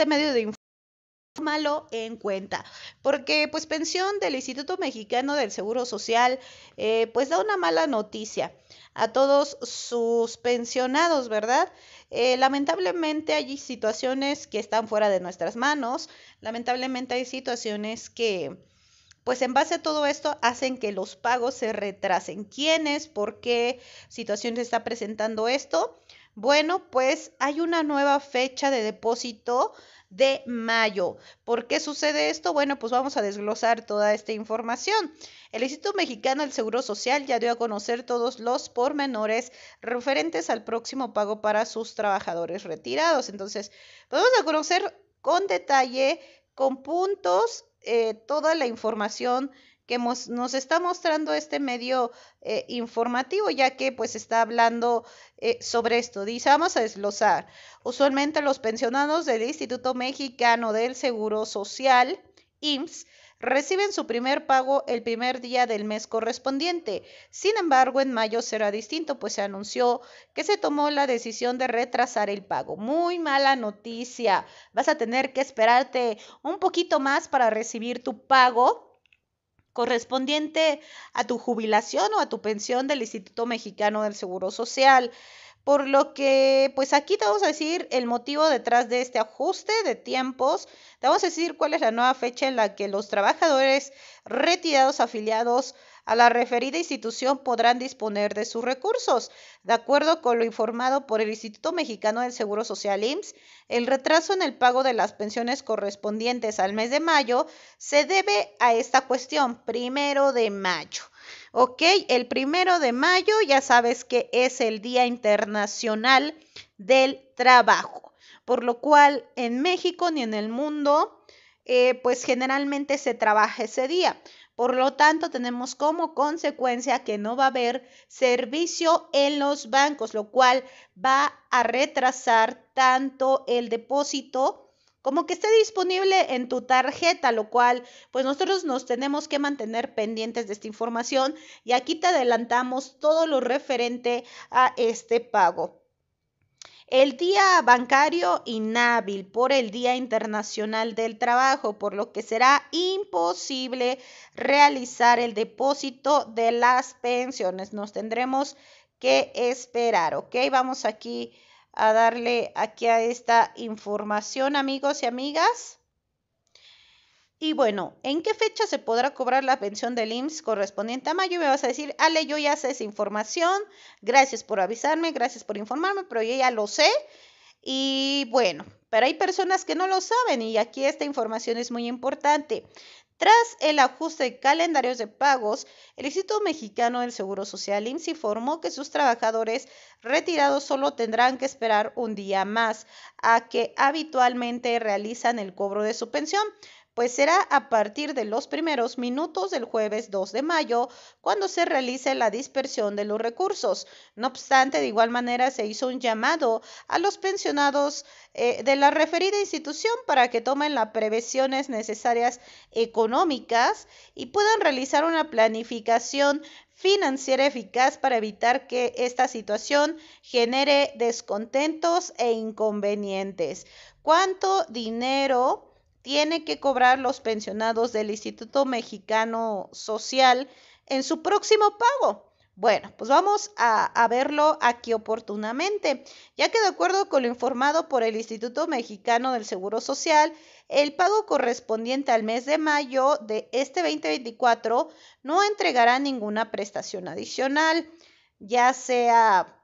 Este medio de información malo en cuenta, porque pues pensión del Instituto Mexicano del Seguro Social, eh, pues da una mala noticia a todos sus pensionados, ¿verdad? Eh, lamentablemente hay situaciones que están fuera de nuestras manos, lamentablemente hay situaciones que, pues en base a todo esto hacen que los pagos se retrasen. ¿Quiénes? ¿Por qué situación se está presentando esto? Bueno, pues hay una nueva fecha de depósito de mayo. ¿Por qué sucede esto? Bueno, pues vamos a desglosar toda esta información. El Instituto Mexicano del Seguro Social ya dio a conocer todos los pormenores referentes al próximo pago para sus trabajadores retirados. Entonces, pues vamos a conocer con detalle, con puntos, eh, toda la información que nos está mostrando este medio eh, informativo, ya que pues está hablando eh, sobre esto. Dice, vamos a desglosar. Usualmente los pensionados del Instituto Mexicano del Seguro Social, IMSS, reciben su primer pago el primer día del mes correspondiente. Sin embargo, en mayo será distinto, pues se anunció que se tomó la decisión de retrasar el pago. Muy mala noticia. Vas a tener que esperarte un poquito más para recibir tu pago correspondiente a tu jubilación o a tu pensión del Instituto Mexicano del Seguro Social. Por lo que, pues aquí te vamos a decir el motivo detrás de este ajuste de tiempos. Te vamos a decir cuál es la nueva fecha en la que los trabajadores retirados afiliados a la referida institución podrán disponer de sus recursos. De acuerdo con lo informado por el Instituto Mexicano del Seguro Social IMSS, el retraso en el pago de las pensiones correspondientes al mes de mayo se debe a esta cuestión, primero de mayo. ¿ok? El primero de mayo ya sabes que es el Día Internacional del Trabajo, por lo cual en México ni en el mundo, eh, pues generalmente se trabaja ese día. Por lo tanto, tenemos como consecuencia que no va a haber servicio en los bancos, lo cual va a retrasar tanto el depósito como que esté disponible en tu tarjeta, lo cual pues nosotros nos tenemos que mantener pendientes de esta información y aquí te adelantamos todo lo referente a este pago. El día bancario inhábil por el Día Internacional del Trabajo, por lo que será imposible realizar el depósito de las pensiones. Nos tendremos que esperar, ¿ok? Vamos aquí a darle aquí a esta información, amigos y amigas. Y bueno, ¿en qué fecha se podrá cobrar la pensión del IMSS correspondiente a mayo? me vas a decir, Ale, yo ya sé esa información, gracias por avisarme, gracias por informarme, pero yo ya lo sé. Y bueno, pero hay personas que no lo saben y aquí esta información es muy importante. Tras el ajuste de calendarios de pagos, el Instituto Mexicano del Seguro Social IMSS informó que sus trabajadores retirados solo tendrán que esperar un día más a que habitualmente realizan el cobro de su pensión pues será a partir de los primeros minutos del jueves 2 de mayo cuando se realice la dispersión de los recursos. No obstante, de igual manera se hizo un llamado a los pensionados eh, de la referida institución para que tomen las previsiones necesarias económicas y puedan realizar una planificación financiera eficaz para evitar que esta situación genere descontentos e inconvenientes. ¿Cuánto dinero tiene que cobrar los pensionados del Instituto Mexicano Social en su próximo pago. Bueno, pues vamos a, verlo aquí oportunamente, ya que de acuerdo con lo informado por el Instituto Mexicano del Seguro Social, el pago correspondiente al mes de mayo de este 2024 no entregará ninguna prestación adicional, ya sea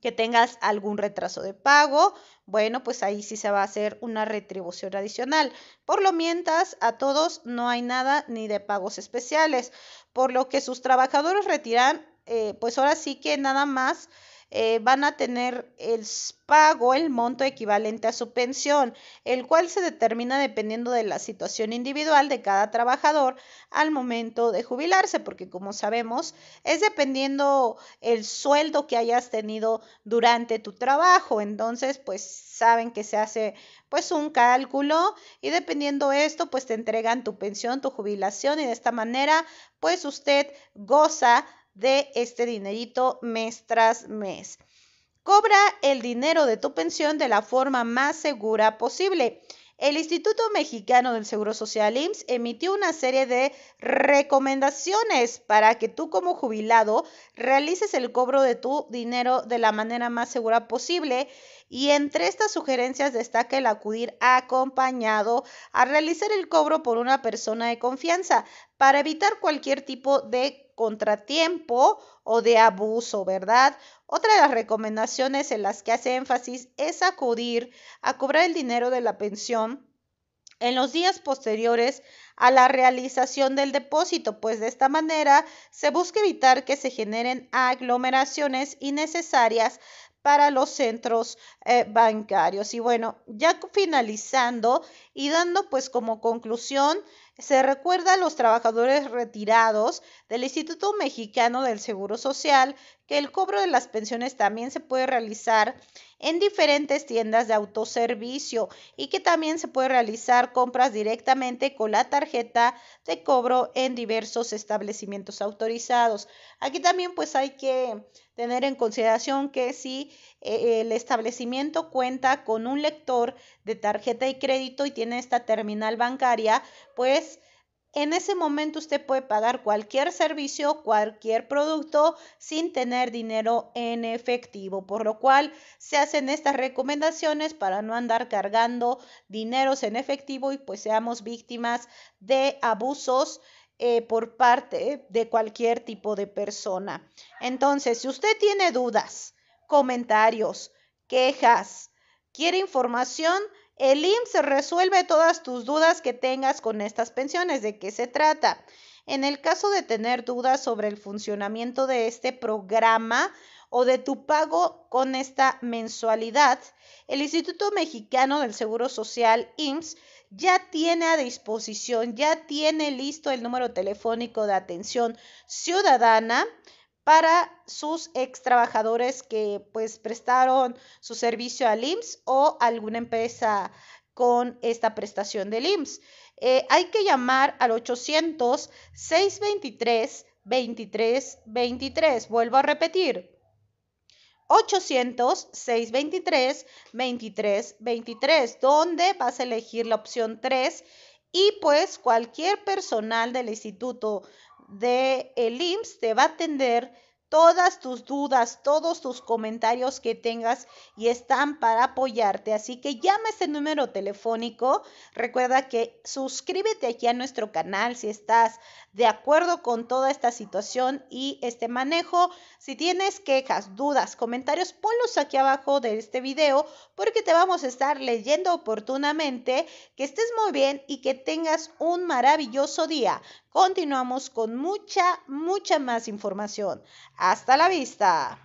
que tengas algún retraso de pago, bueno, pues ahí sí se va a hacer una retribución adicional. Por lo mientras, a todos no hay nada ni de pagos especiales, por lo que sus trabajadores retiran, eh, pues ahora sí que nada más eh, van a tener el pago el monto equivalente a su pensión, el cual se determina dependiendo de la situación individual de cada trabajador al momento de jubilarse, porque como sabemos es dependiendo el sueldo que hayas tenido durante tu trabajo. Entonces, pues saben que se hace pues un cálculo y dependiendo esto, pues te entregan tu pensión, tu jubilación y de esta manera, pues usted goza de este dinerito mes tras mes. Cobra el dinero de tu pensión de la forma más segura posible. El Instituto Mexicano del Seguro Social IMSS emitió una serie de recomendaciones para que tú como jubilado realices el cobro de tu dinero de la manera más segura posible y entre estas sugerencias destaca el acudir acompañado a realizar el cobro por una persona de confianza para evitar cualquier tipo de contratiempo o de abuso, ¿verdad? Otra de las recomendaciones en las que hace énfasis es acudir a cobrar el dinero de la pensión en los días posteriores a la realización del depósito, pues de esta manera se busca evitar que se generen aglomeraciones innecesarias para los centros eh, bancarios. Y bueno, ya finalizando y dando pues como conclusión se recuerda a los trabajadores retirados del Instituto Mexicano del Seguro Social que el cobro de las pensiones también se puede realizar en diferentes tiendas de autoservicio y que también se puede realizar compras directamente con la tarjeta de cobro en diversos establecimientos autorizados. Aquí también pues hay que tener en consideración que si eh, el establecimiento cuenta con un lector de tarjeta y crédito y tiene esta terminal bancaria, pues en ese momento usted puede pagar cualquier servicio, cualquier producto sin tener dinero en efectivo, por lo cual se hacen estas recomendaciones para no andar cargando dineros en efectivo y pues seamos víctimas de abusos. Eh, por parte de cualquier tipo de persona. Entonces, si usted tiene dudas, comentarios, quejas, quiere información, el IMSS resuelve todas tus dudas que tengas con estas pensiones. ¿De qué se trata? En el caso de tener dudas sobre el funcionamiento de este programa, o de tu pago con esta mensualidad, el Instituto Mexicano del Seguro Social, IMSS, ya tiene a disposición, ya tiene listo el número telefónico de atención ciudadana para sus ex trabajadores que pues prestaron su servicio al IMSS o alguna empresa con esta prestación del IMSS. Eh, hay que llamar al 800 623 23 23. Vuelvo a repetir. 800-623-2323, donde vas a elegir la opción 3 y pues cualquier personal del instituto de el IMSS te va a atender todas tus dudas, todos tus comentarios que tengas y están para apoyarte. Así que llama este número telefónico. Recuerda que suscríbete aquí a nuestro canal si estás de acuerdo con toda esta situación y este manejo. Si tienes quejas, dudas, comentarios, ponlos aquí abajo de este video porque te vamos a estar leyendo oportunamente. Que estés muy bien y que tengas un maravilloso día. Continuamos con mucha, mucha más información. Hasta la vista.